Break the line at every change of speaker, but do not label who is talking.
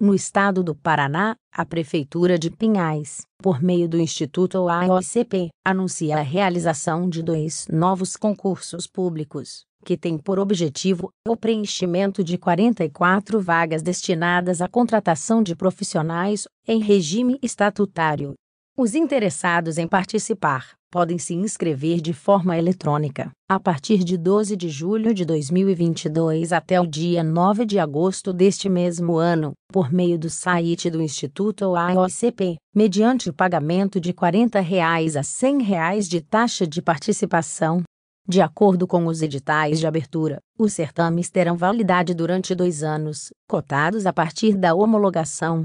no estado do Paraná, a Prefeitura de Pinhais, por meio do Instituto AOCP, anuncia a realização de dois novos concursos públicos, que têm por objetivo o preenchimento de 44 vagas destinadas à contratação de profissionais em regime estatutário os interessados em participar podem se inscrever de forma eletrônica a partir de 12 de julho de 2022 até o dia 9 de agosto deste mesmo ano, por meio do site do Instituto AOCP, mediante o pagamento de R$ 40 reais a R$ 100 reais de taxa de participação. De acordo com os editais de abertura, os certames terão validade durante dois anos, cotados a partir da homologação